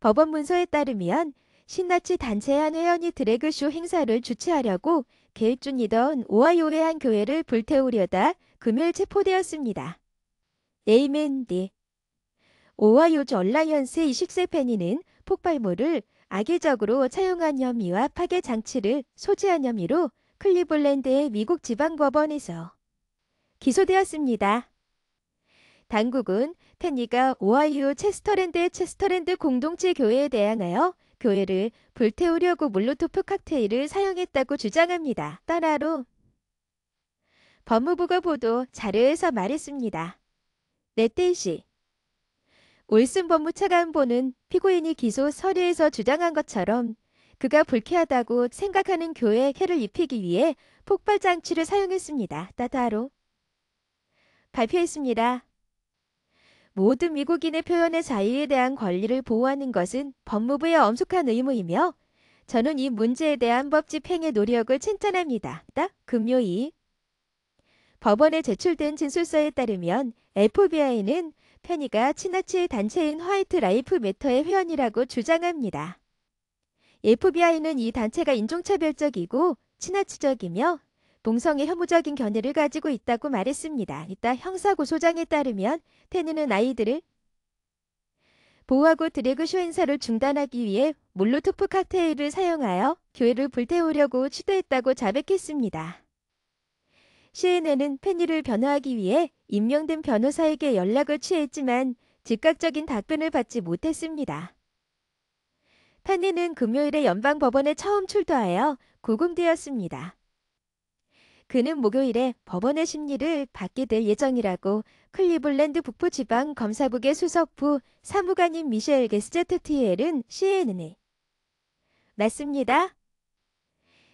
법원 문서에 따르면 신나치 단체 한 회원이 드래그쇼 행사를 주최하려고 계획 중이던 오하이오의 한 교회를 불태우려다 금일 체포되었습니다. 네이맨디 오하이오주 얼라이언스 20세 페니는 폭발물을 악의적으로 차용한 혐의와 파괴 장치를 소지한 혐의로 클리블랜드의 미국 지방법원에서 기소되었습니다. 당국은 테니가 오하이오 체스터랜드의 체스터랜드 공동체 교회에 대항하여 교회를 불태우려고 몰로토프 칵테일을 사용했다고 주장합니다. 따라로 법무부가 보도 자료에서 말했습니다. 넷데이시 올슨 법무차관보는 피고인이 기소 서류에서 주장한 것처럼 그가 불쾌하다고 생각하는 교회의 해를 입히기 위해 폭발장치를 사용했습니다. 따다로 발표했습니다. 모든 미국인의 표현의 자유에 대한 권리를 보호하는 것은 법무부의 엄숙한 의무이며 저는 이 문제에 대한 법 집행의 노력을 칭찬합니다. 딱 금요일 법원에 제출된 진술서에 따르면 FBI는 페니가 친화치 단체인 화이트 라이프 매터의 회원이라고 주장합니다. FBI는 이 단체가 인종차별적이고 친화치적이며 동성애 혐오적인 견해를 가지고 있다고 말했습니다. 이따 형사고소장에 따르면 테니는 아이들을 보호하고 드래그쇼 행사를 중단하기 위해 몰로토프 칵테일을 사용하여 교회를 불태우려고 시도했다고 자백했습니다. CNN은 페니를 변호하기 위해 임명된 변호사에게 연락을 취했지만 즉각적인 답변을 받지 못했습니다. 페니는 금요일에 연방법원에 처음 출두하여 구금되었습니다. 그는 목요일에 법원의 심리를 받게 될 예정이라고 클리블랜드 북부지방 검사국의 수석부 사무관인 미셸 게스제트티엘은 CNN에 맞습니다.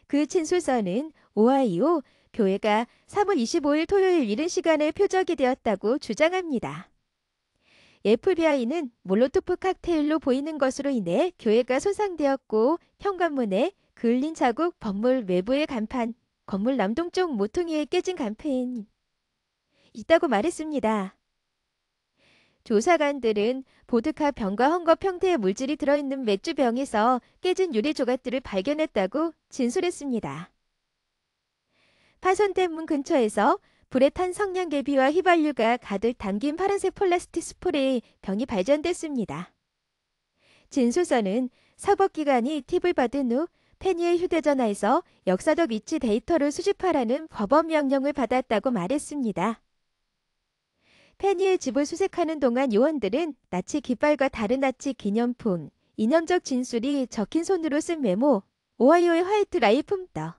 그 친술서는 오하이오 교회가 3월 25일 토요일 이른 시간에 표적이 되었다고 주장합니다. FBI는 몰로토프 칵테일로 보이는 것으로 인해 교회가 손상되었고 현관문에 글린 자국 법물 외부의 간판 건물 남동쪽 모퉁이에 깨진 간판 있다고 말했습니다. 조사관들은 보드카 병과 헝겊 형태의 물질이 들어있는 맥주병에서 깨진 유리 조각들을 발견했다고 진술했습니다. 파손된 문 근처에서 불에 탄 성냥개비와 휘발유가 가득 담긴 파란색 플라스틱 스프레이 병이 발견됐습니다. 진술서는 사법기관이 팁을 받은 후 페니의 휴대전화에서 역사적 위치 데이터를 수집하라는 법원 명령을 받았다고 말했습니다. 페니의 집을 수색하는 동안 요원들은 나치 깃발과 다른 나치 기념품, 이념적 진술이 적힌 손으로 쓴 메모, 오하이오의 화이트 라이 품떠,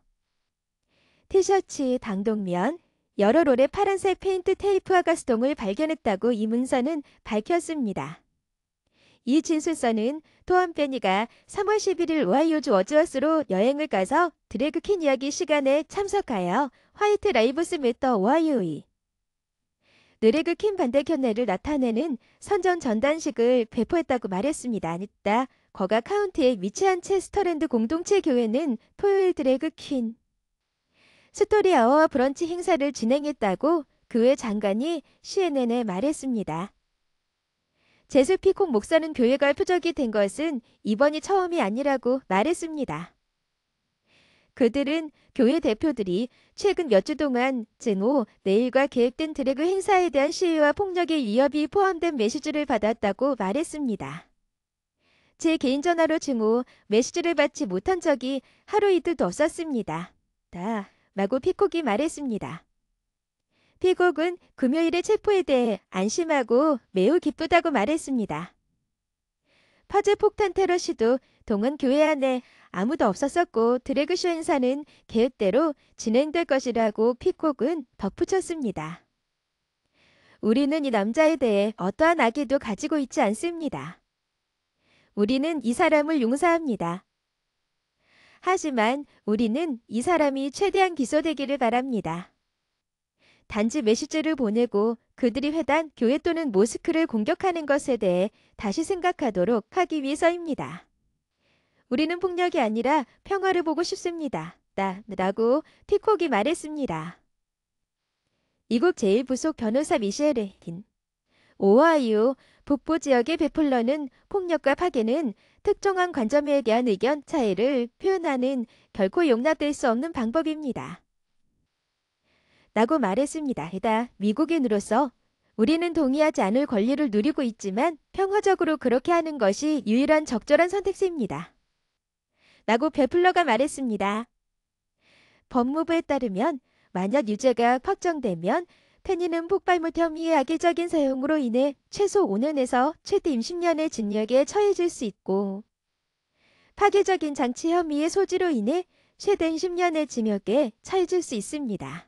티셔츠, 당동면, 여러 롤의 파란색 페인트 테이프와 가스통을 발견했다고 이문서는 밝혔습니다. 이 진술서는 토언페니가 3월 11일 와이오즈 워즈워스로 여행을 가서 드래그퀸 이야기 시간에 참석하여 화이트 라이브스 메터 와이오이 드래그퀸 반대 견례를 나타내는 선전 전단식을 배포했다고 말했습니다. 아니다. 거가 카운티에 위치한 체스터랜드 공동체 교회는 토요일 드래그퀸 스토리 아워와 브런치 행사를 진행했다고 그 외 장관이 CNN에 말했습니다. 제수 피콕 목사는 교회가 표적이 된 것은 이번이 처음이 아니라고 말했습니다. 그들은 교회 대표들이 최근 몇 주 동안 증오, 내일과 계획된 드래그 행사에 대한 시위와 폭력의 위협이 포함된 메시지를 받았다고 말했습니다. 제 개인 전화로 증오, 메시지를 받지 못한 적이 하루 이틀도 없었습니다. 다, 마구 피콕이 말했습니다. 피곡은 금요일의 체포에 대해 안심하고 매우 기쁘다고 말했습니다. 파제 폭탄 테러 시도 동원 교회 안에 아무도 없었었고 드래그쇼 행사는 계획대로 진행될 것이라고 피콕은 덧붙였습니다. 우리는 이 남자에 대해 어떠한 악의도 가지고 있지 않습니다. 우리는 이 사람을 용서합니다. 하지만 우리는 이 사람이 최대한 기소되기를 바랍니다. 단지 메시지를 보내고 그들이 회단, 교회 또는 모스크를 공격하는 것에 대해 다시 생각하도록 하기 위해서입니다. 우리는 폭력이 아니라 평화를 보고 싶습니다. 라고 티콕이 말했습니다. 이국 제1부속 변호사 미셸은 오하이오 북부 지역의 베풀러는 폭력과 파괴는 특정한 관점에 대한 의견 차이를 표현하는 결코 용납될 수 없는 방법입니다. 라고 말했습니다. 게다 미국인으로서 우리는 동의하지 않을 권리를 누리고 있지만 평화적으로 그렇게 하는 것이 유일한 적절한 선택지입니다. 라고 베플러가 말했습니다. 법무부에 따르면 만약 유죄가 확정되면 페니는 폭발물 혐의의 악의적인 사용으로 인해 최소 5년에서 최대 20년의 징역에 처해질 수 있고 파괴적인 장치 혐의의 소지로 인해 최대 10년의 징역에 처해질 수 있습니다.